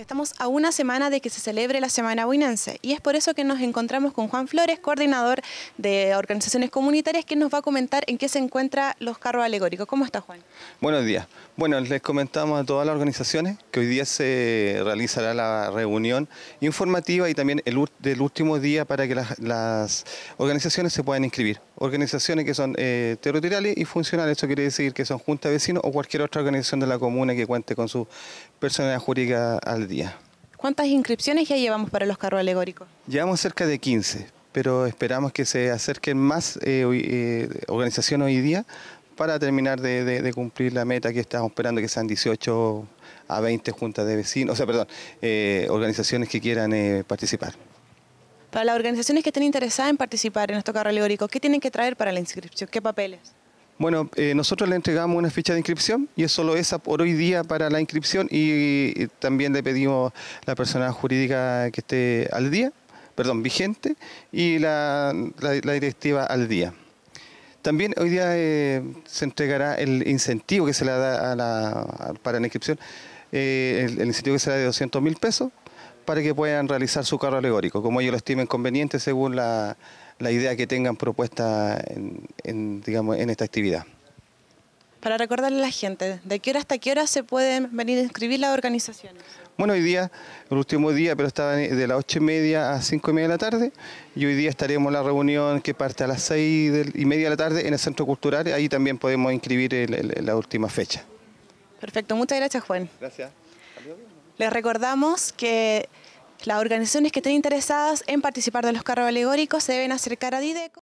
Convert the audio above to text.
Estamos a una semana de que se celebre la Semana Buinense y es por eso que nos encontramos con Juan Flores, coordinador de organizaciones comunitarias, que nos va a comentar en qué se encuentran los carros alegóricos. ¿Cómo está Juan? Buenos días. Bueno, les comentamos a todas las organizaciones que hoy día se realizará la reunión informativa y también el del último día para que las, organizaciones se puedan inscribir. Organizaciones que son eh, territoriales y funcionales, eso quiere decir que son juntas de vecinos o cualquier otra organización de la comuna que cuente con su personalidad jurídica al ¿Cuántas inscripciones ya llevamos para los carros alegóricos? Llevamos cerca de 15, pero esperamos que se acerquen más eh, eh organizaciones hoy día para terminar de, cumplir la meta que estamos esperando, que sean 18 a 20 juntas de vecinos, o sea, perdón, eh, organizaciones que quieran eh, participar. Para las organizaciones que estén interesadas en participar en nuestro carro alegórico, ¿qué tienen que traer para la inscripción? ¿Qué papeles? Bueno, eh, nosotros le entregamos una ficha de inscripción y es solo esa por hoy día para la inscripción y, también le pedimos la persona jurídica que esté al día, perdón, vigente y la, directiva al día. También hoy día eh, se entregará el incentivo que se le da para la inscripción, eh, el, incentivo que será de 200 mil pesos para que puedan realizar su carro alegórico, como ellos lo estimen conveniente según la, idea que tengan propuesta en, digamos, en esta actividad. Para recordarle a la gente, ¿de qué hora hasta qué hora se pueden venir a inscribir las organizaciones? Bueno, hoy día, el último día, pero estaba de las ocho y media a cinco y media de la tarde, y hoy día estaremos en la reunión que parte a las seis y media de la tarde en el Centro Cultural, ahí también podemos inscribir la última fecha. Perfecto, muchas gracias Juan. Gracias. Les recordamos que las organizaciones que estén interesadas en participar de los carros alegóricos se deben acercar a Dideco.